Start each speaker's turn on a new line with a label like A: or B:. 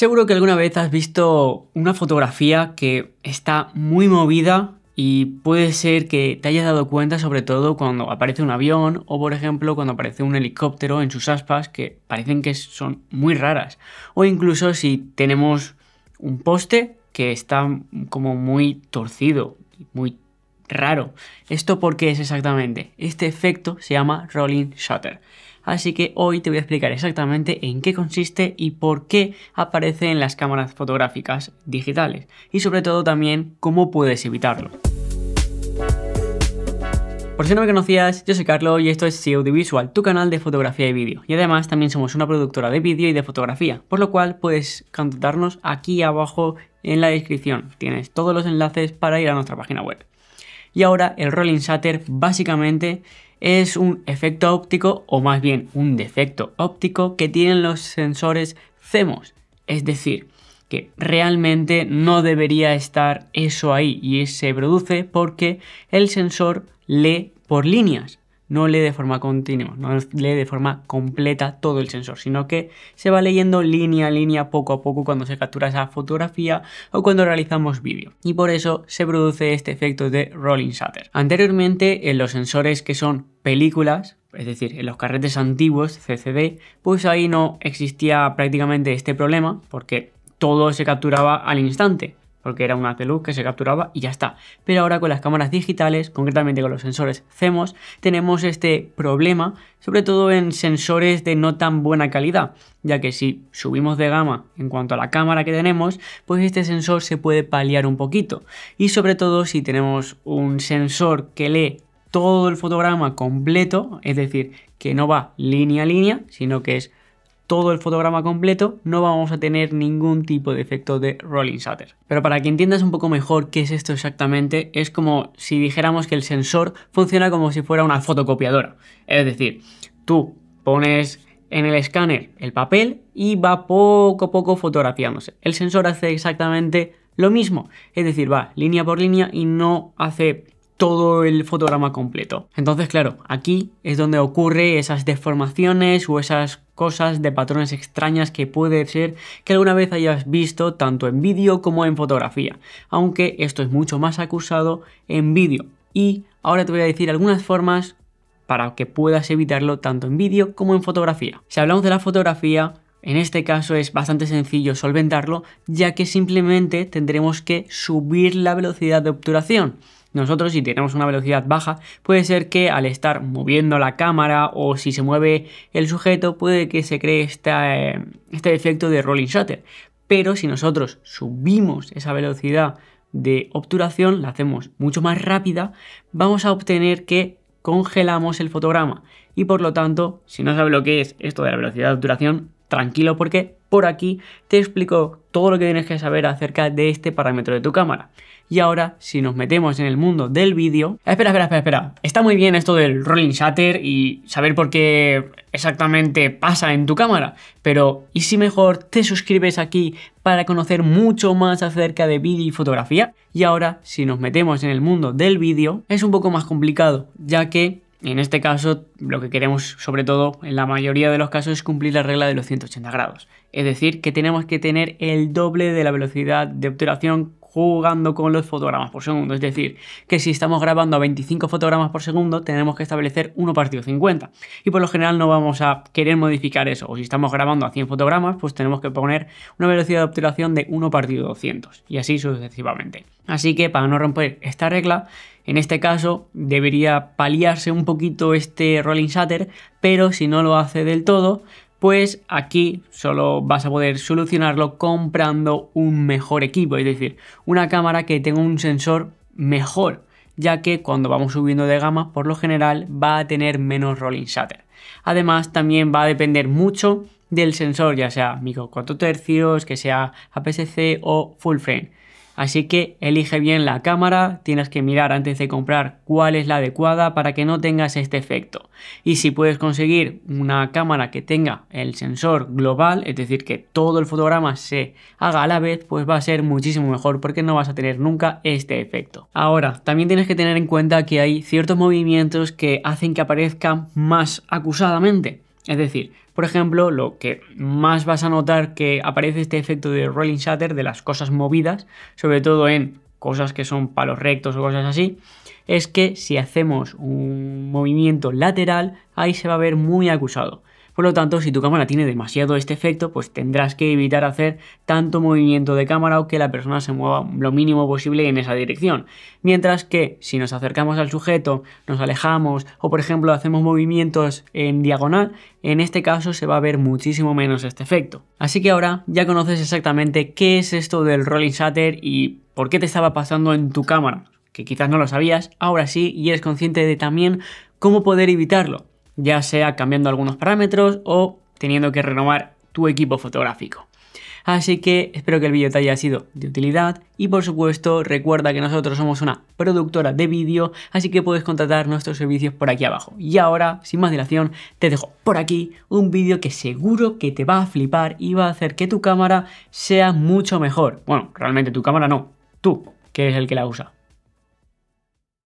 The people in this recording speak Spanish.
A: Seguro que alguna vez has visto una fotografía que está muy movida y puede ser que te hayas dado cuenta sobre todo cuando aparece un avión o por ejemplo cuando aparece un helicóptero en sus aspas que parecen que son muy raras. O incluso si tenemos un poste que está como muy torcido, muy raro. ¿Esto por qué es exactamente? Este efecto se llama rolling shutter así que hoy te voy a explicar exactamente en qué consiste y por qué aparece en las cámaras fotográficas digitales y sobre todo también cómo puedes evitarlo. Por si no me conocías, yo soy Carlos y esto es de Visual, tu canal de fotografía y vídeo. Y además también somos una productora de vídeo y de fotografía, por lo cual puedes contactarnos aquí abajo en la descripción. Tienes todos los enlaces para ir a nuestra página web. Y ahora el Rolling Shutter básicamente es un efecto óptico o más bien un defecto óptico que tienen los sensores CEMOS, Es decir, que realmente no debería estar eso ahí y se produce porque el sensor lee por líneas no lee de forma continua, no lee de forma completa todo el sensor, sino que se va leyendo línea a línea poco a poco cuando se captura esa fotografía o cuando realizamos vídeo. Y por eso se produce este efecto de rolling shutter. Anteriormente, en los sensores que son películas, es decir, en los carretes antiguos, CCD, pues ahí no existía prácticamente este problema porque todo se capturaba al instante porque era una luz que se capturaba y ya está. Pero ahora con las cámaras digitales, concretamente con los sensores CMOS, tenemos este problema, sobre todo en sensores de no tan buena calidad, ya que si subimos de gama en cuanto a la cámara que tenemos, pues este sensor se puede paliar un poquito. Y sobre todo si tenemos un sensor que lee todo el fotograma completo, es decir, que no va línea a línea, sino que es todo el fotograma completo, no vamos a tener ningún tipo de efecto de rolling shutter. Pero para que entiendas un poco mejor qué es esto exactamente, es como si dijéramos que el sensor funciona como si fuera una fotocopiadora. Es decir, tú pones en el escáner el papel y va poco a poco fotografiándose. El sensor hace exactamente lo mismo, es decir, va línea por línea y no hace todo el fotograma completo. Entonces, claro, aquí es donde ocurre esas deformaciones o esas cosas de patrones extrañas que puede ser que alguna vez hayas visto tanto en vídeo como en fotografía, aunque esto es mucho más acusado en vídeo. Y ahora te voy a decir algunas formas para que puedas evitarlo tanto en vídeo como en fotografía. Si hablamos de la fotografía, en este caso es bastante sencillo solventarlo, ya que simplemente tendremos que subir la velocidad de obturación. Nosotros si tenemos una velocidad baja, puede ser que al estar moviendo la cámara o si se mueve el sujeto, puede que se cree eh, este efecto de rolling shutter. Pero si nosotros subimos esa velocidad de obturación, la hacemos mucho más rápida, vamos a obtener que congelamos el fotograma. Y por lo tanto, si no sabe lo que es esto de la velocidad de obturación, tranquilo porque por aquí te explico todo lo que tienes que saber acerca de este parámetro de tu cámara. Y ahora, si nos metemos en el mundo del vídeo... Espera, espera, espera, espera. Está muy bien esto del rolling shutter y saber por qué exactamente pasa en tu cámara, pero ¿y si mejor te suscribes aquí para conocer mucho más acerca de vídeo y fotografía? Y ahora, si nos metemos en el mundo del vídeo, es un poco más complicado, ya que en este caso, lo que queremos sobre todo en la mayoría de los casos es cumplir la regla de los 180 grados. Es decir, que tenemos que tener el doble de la velocidad de obturación jugando con los fotogramas por segundo. Es decir, que si estamos grabando a 25 fotogramas por segundo, tenemos que establecer 1 partido 50. Y por lo general no vamos a querer modificar eso. O si estamos grabando a 100 fotogramas, pues tenemos que poner una velocidad de obturación de 1 partido 200. Y así sucesivamente. Así que para no romper esta regla, en este caso debería paliarse un poquito este rolling shutter, pero si no lo hace del todo, pues aquí solo vas a poder solucionarlo comprando un mejor equipo, es decir, una cámara que tenga un sensor mejor, ya que cuando vamos subiendo de gama, por lo general va a tener menos rolling shutter. Además, también va a depender mucho del sensor, ya sea micro 4 tercios, que sea APS-C o full frame. Así que elige bien la cámara, tienes que mirar antes de comprar cuál es la adecuada para que no tengas este efecto. Y si puedes conseguir una cámara que tenga el sensor global, es decir, que todo el fotograma se haga a la vez, pues va a ser muchísimo mejor porque no vas a tener nunca este efecto. Ahora, también tienes que tener en cuenta que hay ciertos movimientos que hacen que aparezcan más acusadamente. Es decir, por ejemplo, lo que más vas a notar que aparece este efecto de rolling shutter de las cosas movidas, sobre todo en cosas que son palos rectos o cosas así, es que si hacemos un movimiento lateral, ahí se va a ver muy acusado. Por lo tanto, si tu cámara tiene demasiado este efecto, pues tendrás que evitar hacer tanto movimiento de cámara o que la persona se mueva lo mínimo posible en esa dirección. Mientras que si nos acercamos al sujeto, nos alejamos o por ejemplo hacemos movimientos en diagonal, en este caso se va a ver muchísimo menos este efecto. Así que ahora ya conoces exactamente qué es esto del rolling shutter y por qué te estaba pasando en tu cámara que quizás no lo sabías, ahora sí y eres consciente de también cómo poder evitarlo ya sea cambiando algunos parámetros o teniendo que renovar tu equipo fotográfico. Así que espero que el vídeo te haya sido de utilidad y por supuesto recuerda que nosotros somos una productora de vídeo, así que puedes contratar nuestros servicios por aquí abajo. Y ahora, sin más dilación, te dejo por aquí un vídeo que seguro que te va a flipar y va a hacer que tu cámara sea mucho mejor. Bueno, realmente tu cámara no, tú, que eres el que la usa.